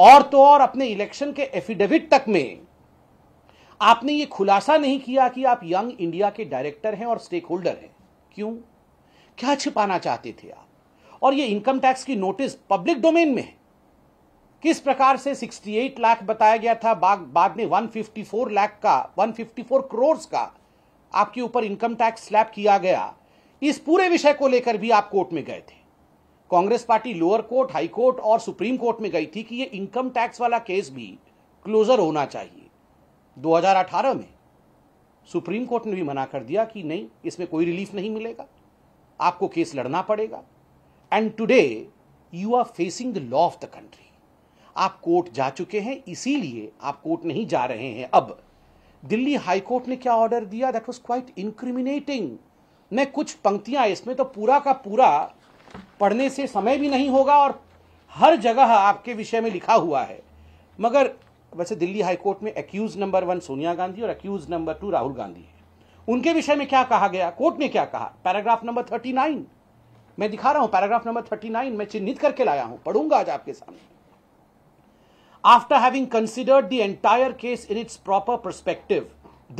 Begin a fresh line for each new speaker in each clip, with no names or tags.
और तो और अपने इलेक्शन के एफिडेविट तक में आपने ये खुलासा नहीं किया कि आप यंग इंडिया के डायरेक्टर हैं और स्टेक होल्डर हैं क्यों क्या छिपाना चाहते थे आप और ये इनकम टैक्स की नोटिस पब्लिक डोमेन में है किस प्रकार से 68 लाख बताया गया था बाद, बा, में 154 लाख का 154 करोड़ का आपके ऊपर इनकम टैक्स स्लैब किया गया इस पूरे विषय को लेकर भी आप कोर्ट में गए थे Congress party lower court high court और सुप्रीम कोर्ट में गई थी कि ये इनकम टैक्स वाला केस भी क्लोजर होना चाहिए 2018 में सुप्रीम कोर्ट ने भी मना कर दिया कि नहीं इसमें कोई रिलीफ नहीं मिलेगा आपको केस लड़ना पड़ेगा and today you are facing the law of the country आप कोर्ट जा चुके हैं इसीलिए आप कोर्ट नहीं जा रहे हैं अब दिल्ली हाई कोर्ट ने क्या ऑर्डर दिया दैट वाज क्वाइट इंक्रिमिनेटिंग मैं कुछ पंक्तियां इसमें तो पूरा का पूरा पढ़ने से समय भी नहीं होगा और हर जगह आपके विषय में लिखा हुआ है मगर वैसे दिल्ली हाईकोर्ट में accused number one Sonia Gandhi और accused number two Rahul Gandhi है उनके विषय में क्या कहा गया कोर्ट ने क्या कहा पैराग्राफ नंबर थर्टी नाइन मैं दिखा रहा हूं पैराग्राफ नंबर थर्टी नाइन मैं चिन्हित करके लाया हूं पढ़ूंगा आज आपके सामने after having considered the entire case in its proper perspective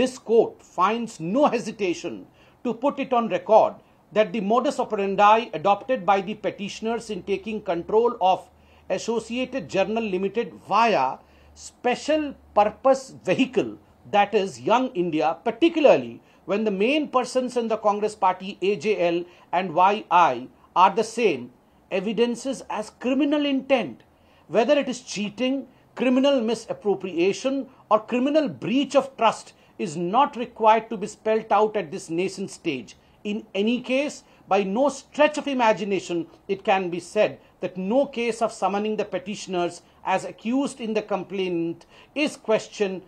this court finds no hesitation to put it on record that the modus operandi adopted by the petitioners in taking control of Associated Journal Limited via special purpose vehicle, that is Young India, particularly when the main persons in the Congress party AJL and YI are the same, evidences as criminal intent, whether it is cheating, criminal misappropriation, or criminal breach of trust is not required to be spelt out at this nascent stage in any case, by no stretch of imagination, it can be said that no case of summoning the petitioners as accused in the complaint is question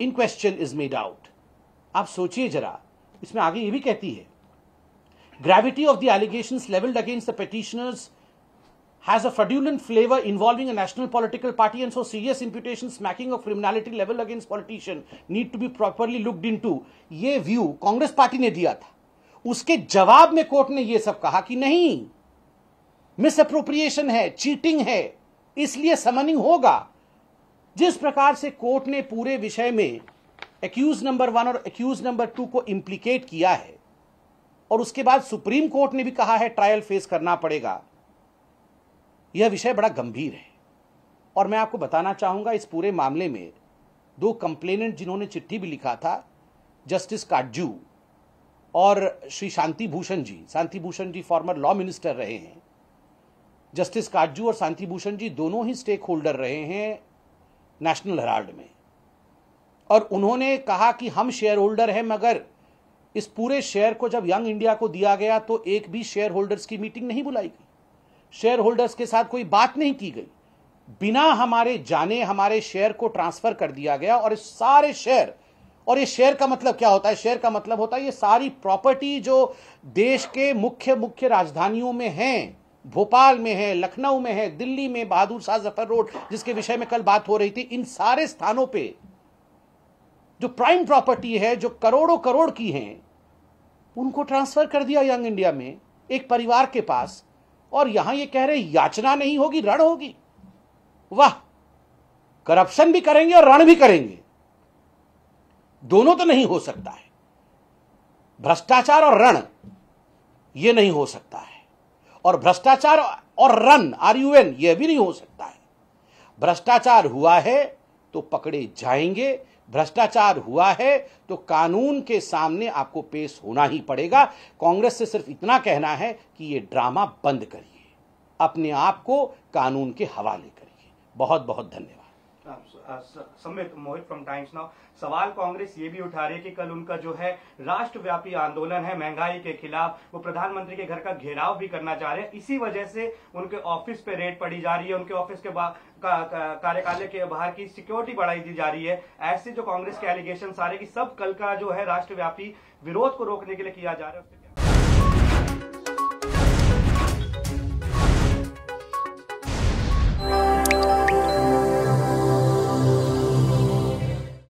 in question is made out. आप सोचिए जरा इसमें आगे ये भी कहती है gravity of the allegation levelled against the petitioners has a fraudulent flavor involving a national political party and so serious imputations smacking of criminality level against politician need to be properly looked into ये view Congress party ने दिया था उसके जवाब में court ने यह सब कहा कि नहीं मिसअप्रोप्रिएशन है चीटिंग है इसलिए समनिंग होगा जिस प्रकार से कोर्ट ने पूरे विषय में एक्यूज नंबर वन और एक्यूज नंबर टू को इम्प्लीकेट किया है और उसके बाद सुप्रीम कोर्ट ने भी कहा है ट्रायल फेस करना पड़ेगा यह विषय बड़ा गंभीर है और मैं आपको बताना चाहूंगा इस पूरे मामले में दो कंप्लेनेंट जिन्होंने चिट्ठी भी लिखा था जस्टिस काटजू और Shri Shanti Bhushan ji Shanti Bhushan ji former law minister रहे हैं जस्टिस काजू और शांति भूषण जी दोनों ही स्टेक होल्डर रहे हैं नेशनल हेराल्ड में और उन्होंने कहा कि हम शेयर होल्डर हैं मगर इस पूरे शेयर को जब यंग इंडिया को दिया गया तो एक भी शेयर होल्डर्स की मीटिंग नहीं बुलाई गई शेयर होल्डर्स के साथ कोई बात नहीं की गई बिना हमारे जाने हमारे शेयर को ट्रांसफर कर दिया गया और इस सारे शेयर और ये शेयर का मतलब क्या होता है शेयर का मतलब होता है ये सारी प्रॉपर्टी जो देश के मुख्य मुख्य राजधानियों में हैं भोपाल में है लखनऊ में है दिल्ली में बहादुर शाह जफर रोड जिसके विषय में कल बात हो रही थी इन सारे स्थानों पे जो प्राइम प्रॉपर्टी है जो करोड़ों करोड़ की हैं उनको ट्रांसफर कर दिया यंग इंडिया में एक परिवार के पास और यहां ये कह रहे याचना नहीं होगी रण होगी वाह करप्शन भी करेंगे और रण भी करेंगे दोनों तो नहीं हो सकता है भ्रष्टाचार और रण ये नहीं हो सकता है और भ्रष्टाचार और रन आर यू एन यह भी नहीं हो सकता है भ्रष्टाचार हुआ है तो पकड़े जाएंगे भ्रष्टाचार हुआ है तो कानून के सामने आपको पेश होना ही पड़ेगा कांग्रेस से सिर्फ इतना कहना है कि यह ड्रामा बंद करिए अपने आप को कानून के हवाले करिए बहुत बहुत धन्यवाद
Samit Mohit from Times Now सवाल कांग्रेस ये भी उठा रही है कि कल उनका जो है राष्ट्रव्यापी आंदोलन है महंगाई के खिलाफ वो प्रधानमंत्री के घर का घेराव भी करना चाह रहे हैं इसी वजह से उनके ऑफिस पे रेड पड़ी जा रही है उनके ऑफिस के का, का, कार्यकालय के बाहर की सिक्योरिटी बढ़ाई दी जा रही है ऐसे जो कांग्रेस के एलिगेशन आ सारे की सब कल का जो है राष्ट्रव्यापी विरोध को रोकने के लिए किया जा रहा है